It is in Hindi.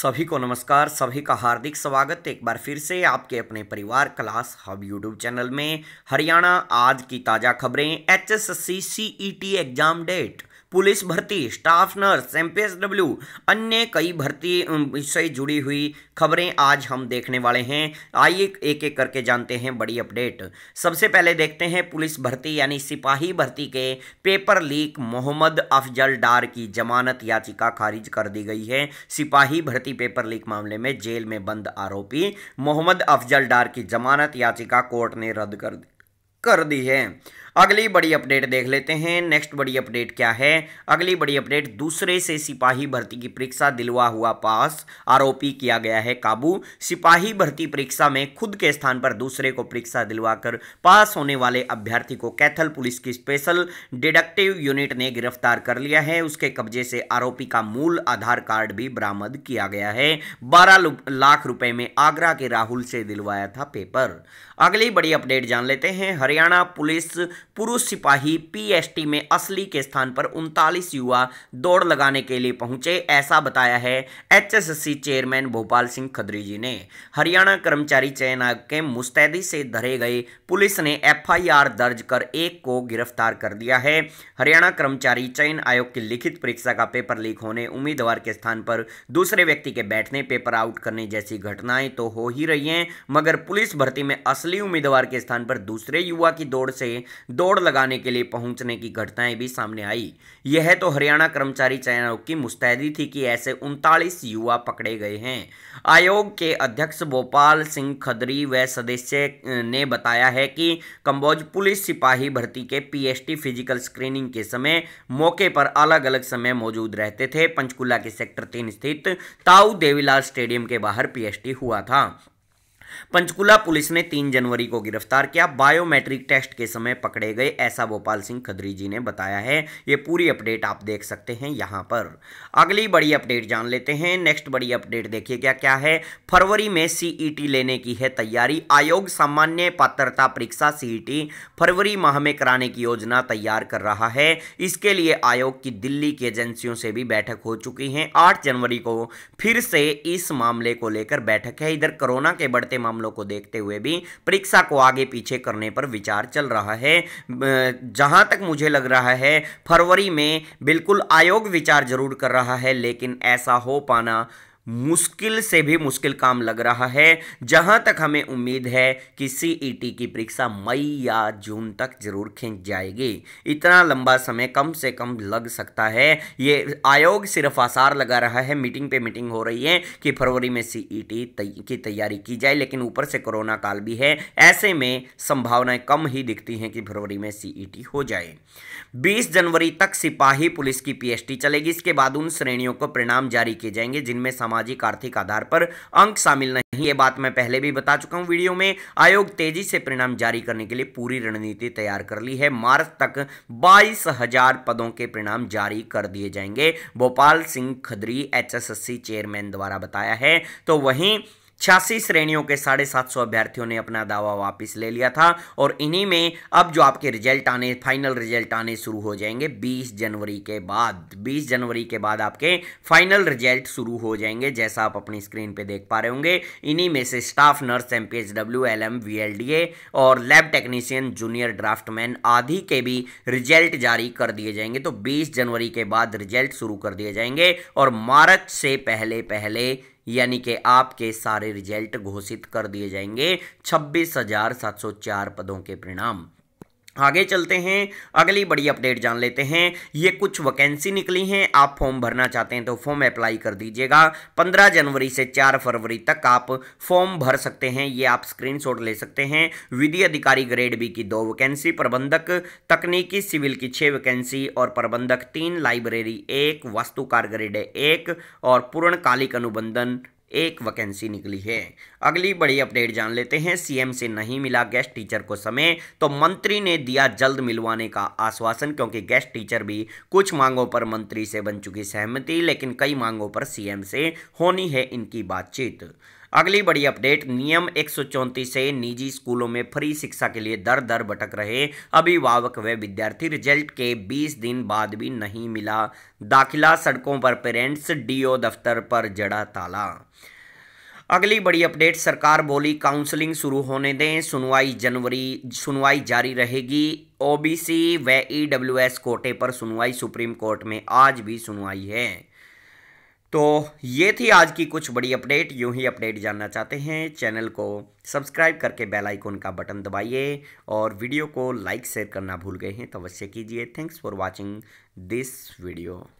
सभी को नमस्कार सभी का हार्दिक स्वागत एक बार फिर से आपके अपने परिवार क्लास हब यूट्यूब चैनल में हरियाणा आज की ताज़ा खबरें H S S C E T exam date police भर्ती स्टाफ नर्स एम अन्य कई भर्ती से जुड़ी हुई खबरें आज हम देखने वाले हैं आइए एक एक करके जानते हैं बड़ी अपडेट सबसे पहले देखते हैं पुलिस भर्ती यानी सिपाही भर्ती के पेपर लीक मोहम्मद अफजल डार की जमानत याचिका खारिज कर दी गई है सिपाही भर्ती पेपर लीक मामले में जेल में बंद आरोपी मोहम्मद अफजल डार की जमानत याचिका कोर्ट ने रद्द कर दी कर दी है अगली बड़ी अपडेट देख लेते हैं नेक्स्ट बड़ी अपडेट क्या है अगली बड़ी अपडेट दूसरे से सिपाही भर्ती की परीक्षा दिलवा हुआ पास आरोपी किया गया है काबू सिपाही भर्ती परीक्षा में खुद के स्थान पर दूसरे को परीक्षा दिलवाकर पास होने वाले अभ्यर्थी को कैथल पुलिस की स्पेशल डिडक्टिव यूनिट ने गिरफ्तार कर लिया है उसके कब्जे से आरोपी का मूल आधार कार्ड भी बरामद किया गया है बारह लाख रुपए में आगरा के राहुल से दिलवाया था पेपर अगली बड़ी अपडेट जान लेते हैं हरियाणा पुलिस पुरुष सिपाही पीएसटी में असली के स्थान पर उनतालीस युवा दौड़ लगाने के लिए पहुंचे ऐसा बताया है एचएसएससी चेयरमैन भोपाल सिंह खदरी जी ने हरियाणा कर्मचारी चयन आयोग के मुस्तैदी से धरे गए पुलिस ने एफआईआर दर्ज कर एक को गिरफ्तार कर दिया है हरियाणा कर्मचारी चयन आयोग की लिखित परीक्षा का पेपर लीक होने उम्मीदवार के स्थान पर दूसरे व्यक्ति के बैठने पेपर आउट करने जैसी घटनाएं तो हो ही रही हैं मगर पुलिस भर्ती में असली उम्मीदवार के स्थान पर दूसरे युवा की दौड़ से दौड़ लगाने के लिए पहुंचने की घटनाएं भी सामने आई यह तो हरियाणा कर्मचारी चयन आयोग की मुस्तैदी थी कि ऐसे उनतालीस युवा पकड़े गए हैं आयोग के अध्यक्ष भोपाल सिंह खदरी व सदस्य ने बताया है कि कंबोज पुलिस सिपाही भर्ती के पीएसटी फिजिकल स्क्रीनिंग के समय मौके पर अलग अलग समय मौजूद रहते थे पंचकूला के सेक्टर तीन स्थित ताऊ देवीलाल स्टेडियम के बाहर पीएसटी हुआ था पंचकुला पुलिस ने तीन जनवरी को गिरफ्तार किया बायोमेट्रिक टेस्ट के समय पकड़े गए ऐसा भोपाल सिंह खदरी जी ने बताया है ये पूरी अपडेट आप देख सकते हैं यहाँ पर अगली बड़ी अपडेट जान लेते हैं नेक्स्ट बड़ी अपडेट देखिए क्या क्या है फरवरी में सीईटी e लेने की है तैयारी आयोग सामान्य पात्रता परीक्षा सीईटी e फरवरी माह में कराने की योजना तैयार कर रहा है इसके लिए आयोग की दिल्ली की एजेंसियों से भी बैठक हो चुकी है आठ जनवरी को फिर से इस मामले को लेकर बैठक है इधर कोरोना के बढ़ते मामलों को देखते हुए भी परीक्षा को आगे पीछे करने पर विचार चल रहा है जहां तक मुझे लग रहा है फरवरी में बिल्कुल आयोग विचार जरूर कर रहा है लेकिन ऐसा हो पाना मुश्किल से भी मुश्किल काम लग रहा है जहां तक हमें उम्मीद है कि सीईटी e की परीक्षा मई या जून तक जरूर खींच जाएगी इतना लंबा समय कम से कम लग सकता है ये आयोग सिर्फ आसार लगा रहा है मीटिंग पे मीटिंग हो रही है कि फरवरी में सीईटी e की तैयारी की जाए लेकिन ऊपर से कोरोना काल भी है ऐसे में संभावनाएं कम ही दिखती हैं कि फरवरी में सीई e हो जाए बीस जनवरी तक सिपाही पुलिस की पी चलेगी इसके बाद उन श्रेणियों को परिणाम जारी किए जाएंगे जिनमें समाज सामाजिक आर्थिक आधार पर अंक शामिल नहीं ये बात मैं पहले भी बता चुका हूं वीडियो में आयोग तेजी से परिणाम जारी करने के लिए पूरी रणनीति तैयार कर ली है मार्च तक बाईस हजार पदों के परिणाम जारी कर दिए जाएंगे भोपाल सिंह खदरी एच चेयरमैन द्वारा बताया है तो वहीं छियासी श्रेणियों के साढ़े सात सौ अभ्यर्थियों ने अपना दावा वापस ले लिया था और इन्हीं में अब जो आपके रिजल्ट आने फाइनल रिजल्ट आने शुरू हो जाएंगे 20 जनवरी के बाद 20 जनवरी के बाद आपके फाइनल रिजल्ट शुरू हो जाएंगे जैसा आप अपनी स्क्रीन पे देख पा रहे होंगे इन्हीं में से staff nurse M P H W L M V L D A और लैब टेक्नीशियन जूनियर ड्राफ्टमैन आदि के भी रिजल्ट जारी कर दिए जाएंगे तो बीस जनवरी के बाद रिजल्ट शुरू कर दिए जाएंगे और मार्च से पहले पहले यानी कि आपके सारे रिजल्ट घोषित कर दिए जाएंगे छब्बीस हजार सात सौ चार पदों के परिणाम आगे चलते हैं अगली बड़ी अपडेट जान लेते हैं ये कुछ वैकेंसी निकली हैं आप फॉर्म भरना चाहते हैं तो फॉर्म अप्लाई कर दीजिएगा 15 जनवरी से 4 फरवरी तक आप फॉर्म भर सकते हैं ये आप स्क्रीनशॉट ले सकते हैं विधि अधिकारी ग्रेड बी की दो वैकेंसी प्रबंधक तकनीकी सिविल की छः वैकेंसी और प्रबंधक तीन लाइब्रेरी एक वास्तुकार ग्रेड एक और पूर्णकालिक अनुबंधन एक वैकेंसी निकली है अगली बड़ी अपडेट जान लेते हैं सीएम से नहीं मिला गेस्ट टीचर को समय तो मंत्री ने दिया जल्द मिलवाने का आश्वासन क्योंकि गेस्ट टीचर भी कुछ मांगों पर मंत्री से बन चुकी सहमति लेकिन कई मांगों पर सीएम से होनी है इनकी बातचीत अगली बड़ी अपडेट नियम एक से निजी स्कूलों में फ्री शिक्षा के लिए दर दर भटक रहे अभिभावक व विद्यार्थी रिजल्ट के 20 दिन बाद भी नहीं मिला दाखिला सड़कों पर पेरेंट्स डीओ दफ्तर पर जड़ा ताला अगली बड़ी अपडेट सरकार बोली काउंसलिंग शुरू होने दें सुनवाई जनवरी सुनवाई जारी रहेगी ओबीसी व ईडब्ल्यूएस कोटे पर सुनवाई सुप्रीम कोर्ट में आज भी सुनवाई है तो ये थी आज की कुछ बड़ी अपडेट यूं ही अपडेट जानना चाहते हैं चैनल को सब्सक्राइब करके बेल आइकॉन का बटन दबाइए और वीडियो को लाइक शेयर करना भूल गए हैं तो अवश्य कीजिए thanks for watching this video